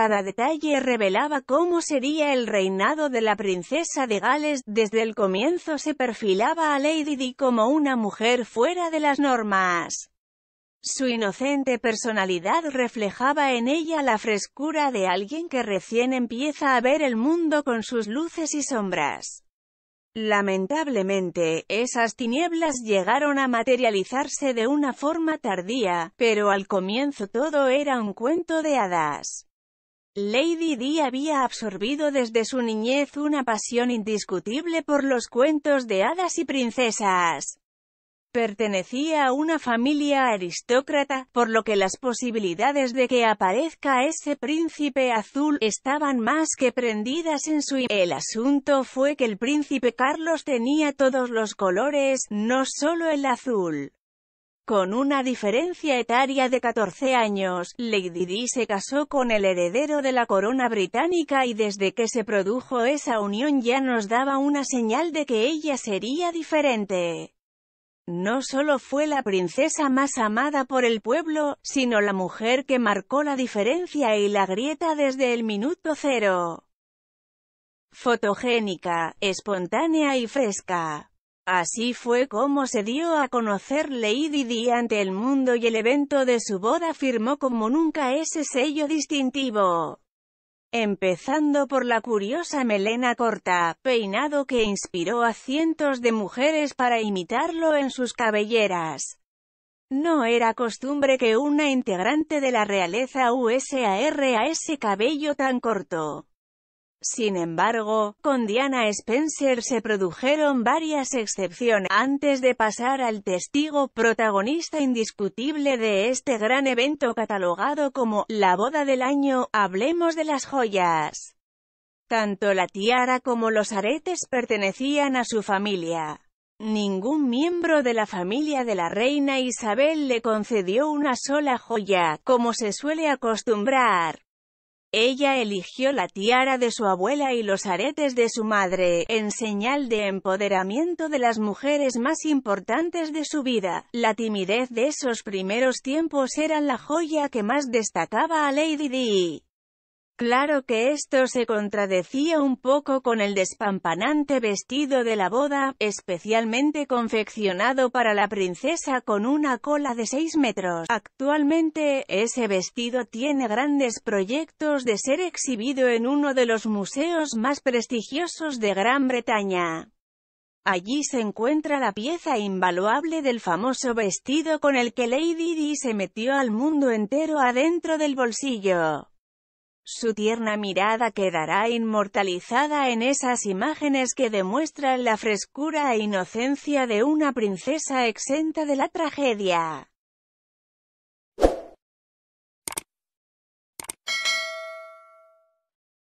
Cada detalle revelaba cómo sería el reinado de la princesa de Gales, desde el comienzo se perfilaba a Lady Di como una mujer fuera de las normas. Su inocente personalidad reflejaba en ella la frescura de alguien que recién empieza a ver el mundo con sus luces y sombras. Lamentablemente, esas tinieblas llegaron a materializarse de una forma tardía, pero al comienzo todo era un cuento de hadas. Lady Di había absorbido desde su niñez una pasión indiscutible por los cuentos de hadas y princesas. Pertenecía a una familia aristócrata, por lo que las posibilidades de que aparezca ese príncipe azul estaban más que prendidas en su... El asunto fue que el príncipe Carlos tenía todos los colores, no solo el azul. Con una diferencia etaria de 14 años, Lady Di se casó con el heredero de la corona británica y desde que se produjo esa unión ya nos daba una señal de que ella sería diferente. No solo fue la princesa más amada por el pueblo, sino la mujer que marcó la diferencia y la grieta desde el minuto cero. Fotogénica, espontánea y fresca. Así fue como se dio a conocer Lady Di ante el mundo y el evento de su boda firmó como nunca ese sello distintivo. Empezando por la curiosa melena corta, peinado que inspiró a cientos de mujeres para imitarlo en sus cabelleras. No era costumbre que una integrante de la realeza USAR a ese cabello tan corto. Sin embargo, con Diana Spencer se produjeron varias excepciones, antes de pasar al testigo protagonista indiscutible de este gran evento catalogado como «La boda del año», hablemos de las joyas. Tanto la tiara como los aretes pertenecían a su familia. Ningún miembro de la familia de la reina Isabel le concedió una sola joya, como se suele acostumbrar. Ella eligió la tiara de su abuela y los aretes de su madre, en señal de empoderamiento de las mujeres más importantes de su vida. La timidez de esos primeros tiempos era la joya que más destacaba a Lady Di. Claro que esto se contradecía un poco con el despampanante vestido de la boda, especialmente confeccionado para la princesa con una cola de 6 metros. Actualmente, ese vestido tiene grandes proyectos de ser exhibido en uno de los museos más prestigiosos de Gran Bretaña. Allí se encuentra la pieza invaluable del famoso vestido con el que Lady Di se metió al mundo entero adentro del bolsillo. Su tierna mirada quedará inmortalizada en esas imágenes que demuestran la frescura e inocencia de una princesa exenta de la tragedia.